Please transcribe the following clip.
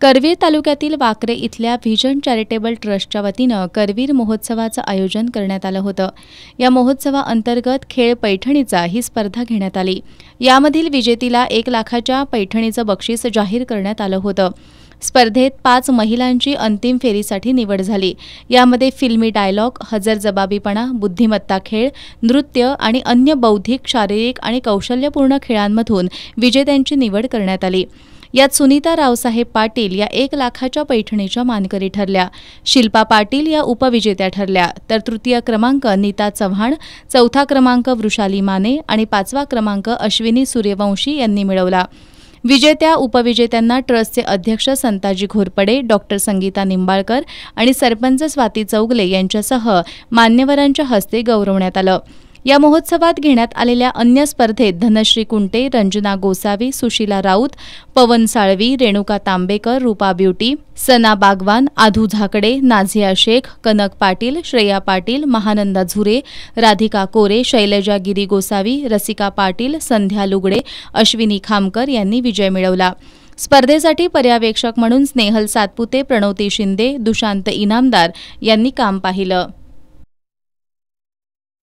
करवीर तालुक्यातील वाकरे इथल्या vision charitable ट्रस्टच्या वतीनं करवीर महोत्सवाचं आयोजन करण्यात आलं होतं या महोत्सवाअंतर्गत खेळ पैठणीचा ही स्पर्धा घेण्यात आली यामधील विजेतीला एक लाखाच्या पैठणीचं बक्षीस जाहीर करण्यात आलं होतं स्पर्धेत पाच महिलांची अंतिम फेरीसाठी निवड झाली यामध्ये फिल्मी डायलॉग हजर जबाबीपणा बुद्धिमत्ता खेळ नृत्य आणि अन्य बौद्धिक शारीरिक आणि कौशल्यपूर्ण खेळांमधून विजेत्यांची निवड करण्यात आली यात सुनीता रावसाहेब पाटील या एक लाखाच्या पैठणीच्या मानकरी ठरल्या शिल्पा पाटील या उपविजेत्या ठरल्या तर तृतीय क्रमांक नीता चव्हाण चौथा क्रमांक वृषाली माने आणि पाचवा क्रमांक अश्विनी सूर्यवंशी यांनी मिळवला विजेत्या उपविजेत्यांना ट्रस्टचे अध्यक्ष संताजी घोरपडे डॉक्टर संगीता निंबाळकर आणि सरपंच स्वाती चौगले यांच्यासह मान्यवरांच्या हस्ते गौरवण्यात आलं या महोत्सवात घेण्यात आलेल्या अन्य स्पर्धेत धनश्री कुंटे रंजना गोसावी सुशीला राऊत पवन साळवी रेणुका तांबेकर रूपा ब्युटी सना बागवान आधू झाकडे नाझिया शेख कनक पाटील श्रेया पाटील महानंदा झुरे राधिका कोरे शैलजा गिरी गोसावी रसिका पाटील संध्या लुगडे अश्विनी खामकर यांनी विजय मिळवला स्पर्धेसाठी पर्यवेक्षक म्हणून स्नेहल सातपुते प्रणवती शिंदे दुशांत इनामदार यांनी काम पाहिलं